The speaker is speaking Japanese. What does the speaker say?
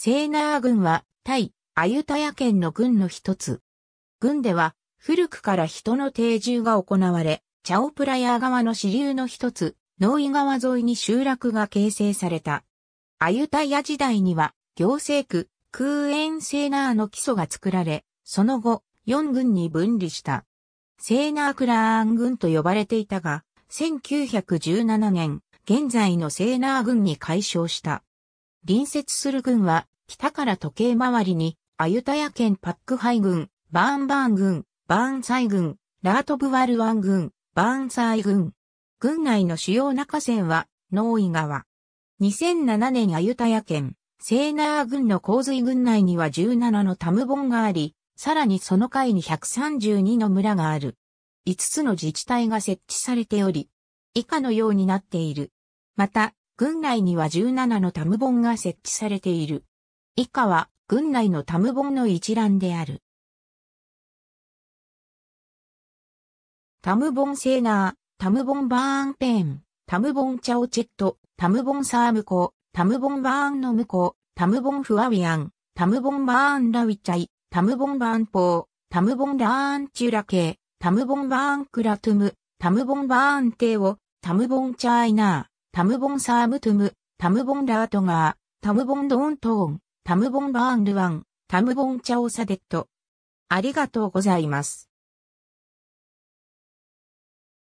セーナー軍は、対、アユタヤ県の軍の一つ。軍では、古くから人の定住が行われ、チャオプラヤー川の支流の一つ、ノーイ川沿いに集落が形成された。アユタヤ時代には、行政区、空園セーナーの基礎が作られ、その後、四軍に分離した。セーナークラーン軍と呼ばれていたが、1917年、現在のセーナー軍に解消した。隣接する軍は、北から時計回りに、アユタヤ県パックハイ軍、バーンバーン軍、バーンサイ軍、ラートブワルワン軍、バーンサイ軍。軍内の主要中線は、ノーイ川。2007年アユタヤ県、セーナー軍の洪水軍内には17のタムボンがあり、さらにその階に132の村がある。5つの自治体が設置されており、以下のようになっている。また、軍内には17のタムボンが設置されている。以下は、軍内のタムボンの一覧である。タムボンセーナー、タムボンバーンペーン、タムボンチャオチェット、タムボンサームコ、タムボンバーンのムコ、タムボンフワウィアン、タムボンバーンラウィチャイ、タムボンバーンポー、タムボンラーンチュラケー、タムボンバーンクラトゥム、タムボンバーンテオ、タムボンチャイナー、タムボンサームトゥム、タムボンラートガー、タムボンドーントーン、タムボンバーンルワン、タムボンチャオサデット。ありがとうございます。